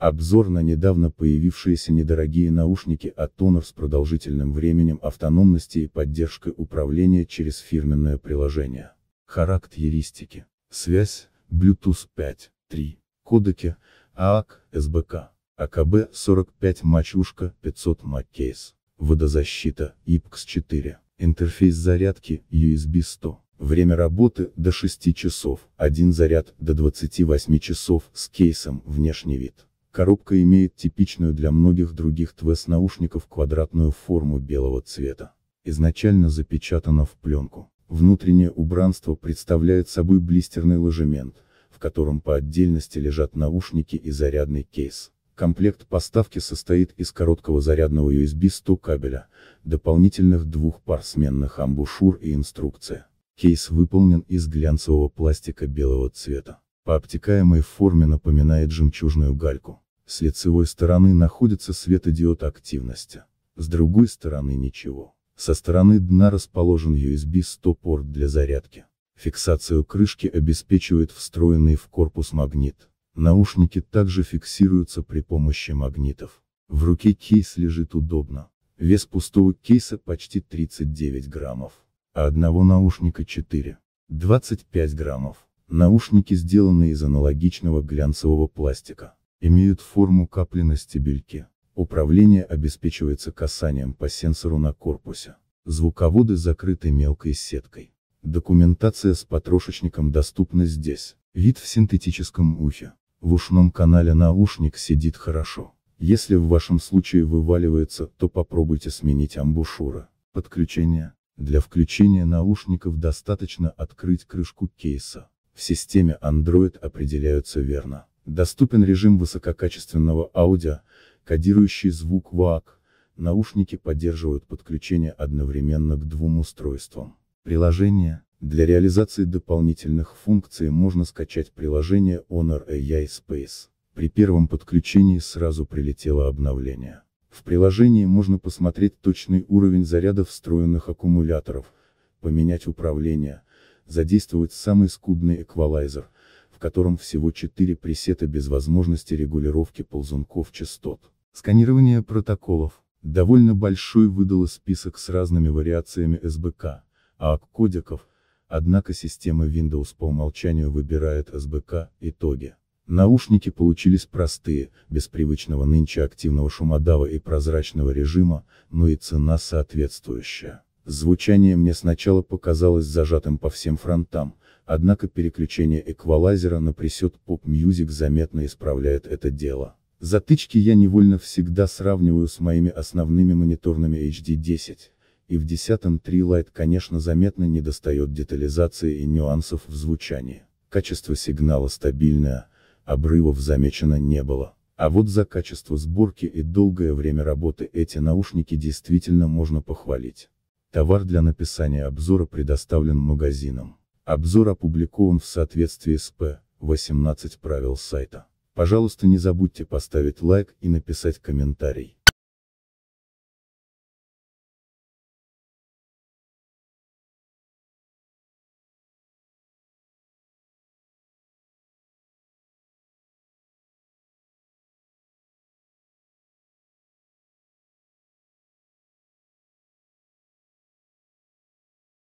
Обзор на недавно появившиеся недорогие наушники от Honor с продолжительным временем автономности и поддержкой управления через фирменное приложение. Характеристики. Связь, Bluetooth 5.3. Кодеки, AAC, СБК. AKB 45 мачушка 500 маккейс. Водозащита, IPX4. Интерфейс зарядки, USB 100. Время работы до 6 часов, один заряд до 28 часов с кейсом, внешний вид. Коробка имеет типичную для многих других ТВС наушников квадратную форму белого цвета. Изначально запечатана в пленку. Внутреннее убранство представляет собой блистерный ложемент, в котором по отдельности лежат наушники и зарядный кейс. Комплект поставки состоит из короткого зарядного USB 100 кабеля, дополнительных двух пар сменных амбушюр и инструкция. Кейс выполнен из глянцевого пластика белого цвета по обтекаемой форме напоминает жемчужную гальку. С лицевой стороны находится светодиод активности, с другой стороны ничего. Со стороны дна расположен USB 100 порт для зарядки. Фиксацию крышки обеспечивает встроенный в корпус магнит. Наушники также фиксируются при помощи магнитов. В руке кейс лежит удобно. Вес пустого кейса почти 39 граммов, а одного наушника 4. 25 граммов. Наушники сделаны из аналогичного глянцевого пластика. Имеют форму капли на стебельке. Управление обеспечивается касанием по сенсору на корпусе. Звуководы закрыты мелкой сеткой. Документация с потрошечником доступна здесь. Вид в синтетическом ухе. В ушном канале наушник сидит хорошо. Если в вашем случае вываливается, то попробуйте сменить амбушюры. Подключение. Для включения наушников достаточно открыть крышку кейса в системе Android определяются верно. Доступен режим высококачественного аудио, кодирующий звук WAC. Наушники поддерживают подключение одновременно к двум устройствам. Приложение. Для реализации дополнительных функций можно скачать приложение Honor AI Space. При первом подключении сразу прилетело обновление. В приложении можно посмотреть точный уровень заряда встроенных аккумуляторов, поменять управление, задействует самый скудный эквалайзер, в котором всего 4 пресета без возможности регулировки ползунков частот. Сканирование протоколов. Довольно большой выдало список с разными вариациями SBK, а кодеков, однако система Windows по умолчанию выбирает SBK, итоги. Наушники получились простые, без привычного нынче активного шумодава и прозрачного режима, но и цена соответствующая. Звучание мне сначала показалось зажатым по всем фронтам, однако переключение эквалайзера на пресет поп-мьюзик заметно исправляет это дело. Затычки я невольно всегда сравниваю с моими основными мониторными HD10, и в 10-м 3 Lite конечно заметно недостает детализации и нюансов в звучании. Качество сигнала стабильное, обрывов замечено не было. А вот за качество сборки и долгое время работы эти наушники действительно можно похвалить. Товар для написания обзора предоставлен магазином. Обзор опубликован в соответствии с П. 18 правил сайта. Пожалуйста не забудьте поставить лайк и написать комментарий.